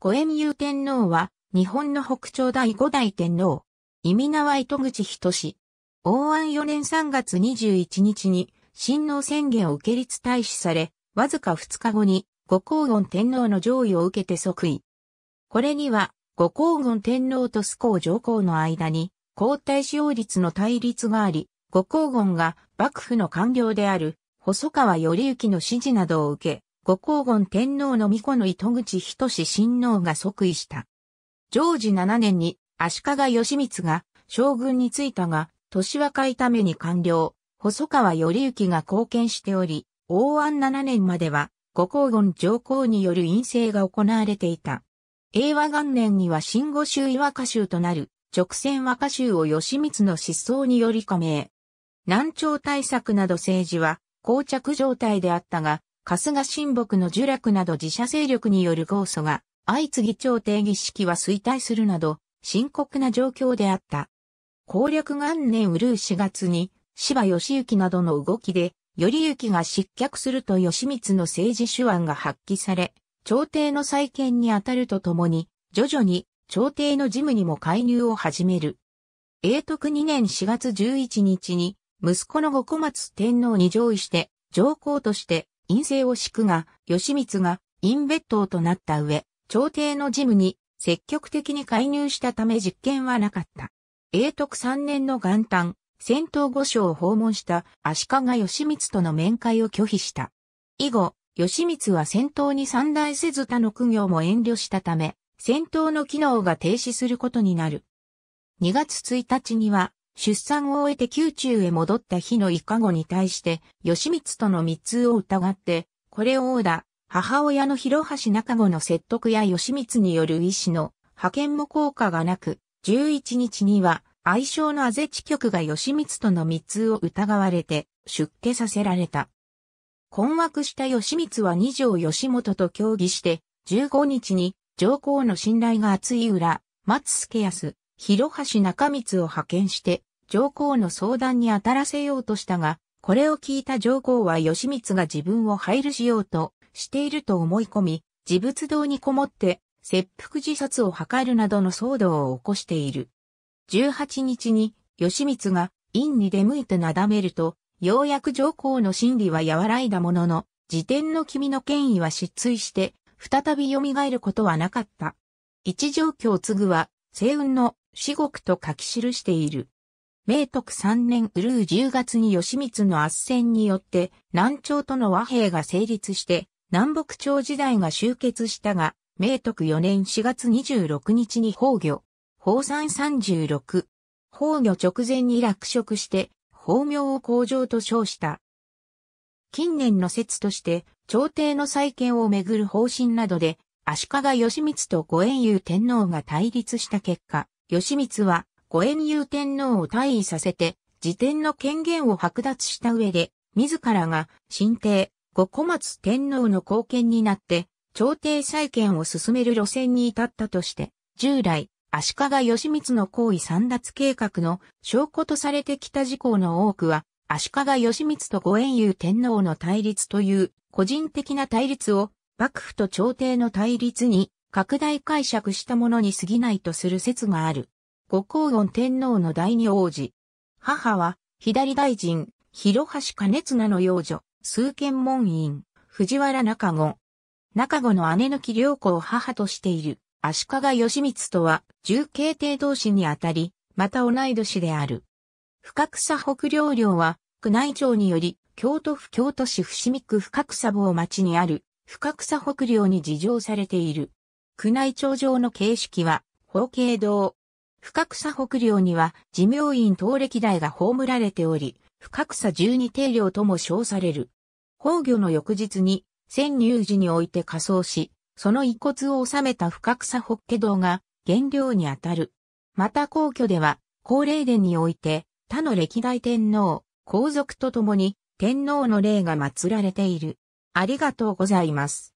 五円遊天皇は、日本の北朝第五代天皇。意味名は糸口仁氏。王安4年3月21日に、親王宣言を受け立大使され、わずか2日後に、五皇言天皇の上位を受けて即位。これには、五皇言天皇と須皇上皇の間に、皇太子王立の対立があり、五皇言が幕府の官僚である、細川頼之の指示などを受け、後光厳天皇の巫女の糸口仁親王が即位した。常時7年に足利義満が将軍に就いたが、年若いために官僚、細川頼之が貢献しており、応安7年までは、後光厳上皇による陰性が行われていた。英和元年には新五州和歌州となる、直線和歌州を義満の失踪により加盟。南朝対策など政治は、膠着状態であったが、春日神木の呪落など自社勢力による豪訴が、相次ぎ朝廷儀式は衰退するなど、深刻な状況であった。攻略元年うるう4月に、芝義行などの動きで、頼行が失脚すると義満の政治手腕が発揮され、朝廷の再建に当たるとともに、徐々に朝廷の事務にも介入を始める。永徳2年4月11日に、息子の五小松天皇に上位して、上皇として陰性を敷くが、義満が陰別島となった上、朝廷の事務に積極的に介入したため実権はなかった。永徳3年の元旦、戦闘御所を訪問した足利義満との面会を拒否した。以後、義満は戦闘に参大せず他の苦行も遠慮したため、戦闘の機能が停止することになる。2月1日には、出産を終えて宮中へ戻った日の以下後に対して、義満との密通を疑って、これを王だ、母親の広橋中子の説得や義満による医師の派遣も効果がなく、11日には、愛称のあぜ地局が義満との密通を疑われて、出家させられた。困惑した義満は二条義本と協議して、15日に上皇の信頼が厚い裏、松助康、広橋中光を派遣して、上皇の相談に当たらせようとしたが、これを聞いた上皇は義満が自分を配慮しようとしていると思い込み、自物堂にこもって切腹自殺を図るなどの騒動を起こしている。18日に義満が院に出向いてなだめると、ようやく上皇の心理は和らいだものの、辞典の君の権威は失墜して、再び蘇ることはなかった。一条京継は、星雲の至極と書き記している。明徳3年うルー10月に義満の圧戦によって南朝との和平が成立して南北朝時代が終結したが、明徳4年4月26日に崩御、法産36、崩御直前に落職して、法名を向上と称した。近年の説として、朝廷の再建をめぐる方針などで、足利義満と御縁友天皇が対立した結果、義満は五円遊天皇を退位させて、自転の権限を剥奪した上で、自らが新帝、五小松天皇の貢献になって、朝廷再建を進める路線に至ったとして、従来、足利義満の行為三奪計画の証拠とされてきた事項の多くは、足利義満と五円遊天皇の対立という個人的な対立を幕府と朝廷の対立に拡大解釈したものに過ぎないとする説がある。五光音天皇の第二王子。母は、左大臣、広橋兼綱の幼女、数賢門院、藤原中子。中子の姉の木良子を母としている、足利義満とは、重慶帝同士にあたり、また同い年である。深草北領領は、宮内庁により、京都府京都市伏見区深草坊町にある、深草北領に事情されている。宮内庁上の形式は、法慶堂、深草北陵には寺明院東歴代が葬られており、深草十二定陵とも称される。崩御の翌日に、潜入時において仮装し、その遺骨を収めた深草北家堂が原料にあたる。また皇居では、高霊殿において、他の歴代天皇、皇族と共に、天皇の霊が祀られている。ありがとうございます。